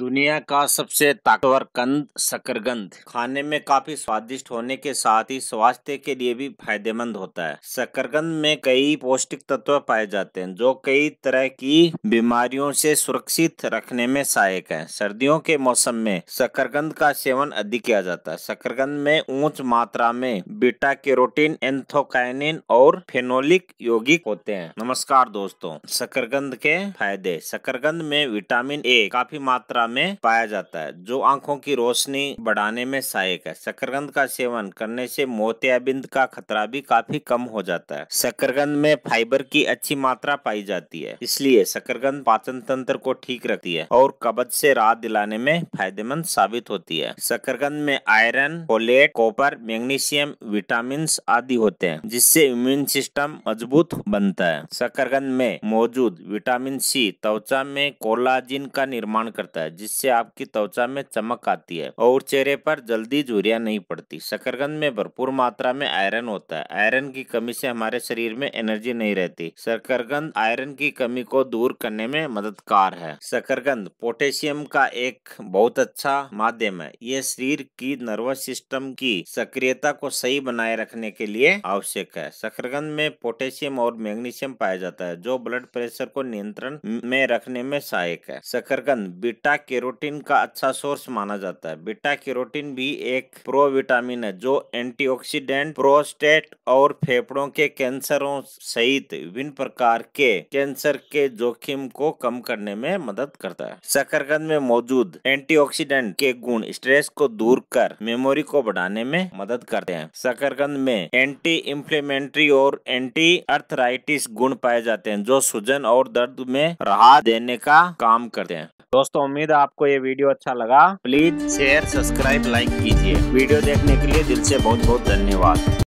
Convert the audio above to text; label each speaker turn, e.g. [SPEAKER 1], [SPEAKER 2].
[SPEAKER 1] दुनिया का सबसे ताकतवर कंद शकरगंद खाने में काफी स्वादिष्ट होने के साथ ही स्वास्थ्य के लिए भी फायदेमंद होता है शकरगंद में कई पौष्टिक तत्व पाए जाते हैं जो कई तरह की बीमारियों से सुरक्षित रखने में सहायक है सर्दियों के मौसम में शकरगंद का सेवन अधिक किया जाता है शकरगंद में ऊंच मात्रा में बीटा कैरोटीन एंथोकाइनिन और फेनोलिक यौगिक होते हैं नमस्कार दोस्तों शकरगंद के फायदे शकरगंद में विटामिन ए काफी मात्रा में पाया जाता है जो आंखों की रोशनी बढ़ाने में सहायक है शकरकंद का सेवन करने से मोतियाबिंद का खतरा भी काफी कम हो जाता है शकरकंद में फाइबर की अच्छी मात्रा पाई जाती है इसलिए शकरकंद पाचन तंत्र को ठीक रखती है और कब्ज से राहत दिलाने में फायदेमंद साबित होती है शकरकंद में iron folate copper magnesium vitamin आदि होते हैं जिससे इम्यून सिस्टम मजबूत बनता है शकरकंद में मौजूद विटामिन सी त्वचा में कोलाजिन का निर्माण करता है जिससे आपकी त्वचा में चमक आती है और चेहरे पर जल्दी झुरिया नहीं पड़ती शकरकंद में भरपूर मात्रा में आयरन होता है आयरन की कमी से हमारे शरीर में एनर्जी नहीं रहती शकरकंद आयरन की कमी को दूर करने में मददगार है शकरकंद पोटेशियम का एक बहुत अच्छा माध्यम है यह शरीर की नर्वस सिस्टम की सक्रियता को सही बनाए रखने के लिए आवश्यक है शकरकंद में पोटेशियम और मैग्नीशियम पाया जाता है जो ब्लड प्रेशर को नियंत्रण में रखने में सहायक है शकरकंद बीटा कैरोटीन का अच्छा सोर्स माना जाता है बीटा कैरोटीन भी एक प्रो विटामिन है जो एंटीऑक्सीडेंट प्रोस्टेट और फेफड़ों के कैंसरों सहित विभिन्न प्रकार के कैंसर के जोखिम को कम करने में मदद करता है शकरकंद में मौजूद एंटी के गुण स्ट्रेस को दूर कर मेमोरी को बढ़ाने में मदद करते हैं शकरकंद में एंटी इंफ्लेमेंट्री और एंटी अर्थराइटिस गुण पाए जाते हैं जो सूजन और दर्द में राहत देने का काम करते हैं दोस्तों उम्मीद है आपको ये वीडियो अच्छा लगा प्लीज शेयर सब्सक्राइब लाइक कीजिए वीडियो देखने के लिए दिल से बहुत बहुत धन्यवाद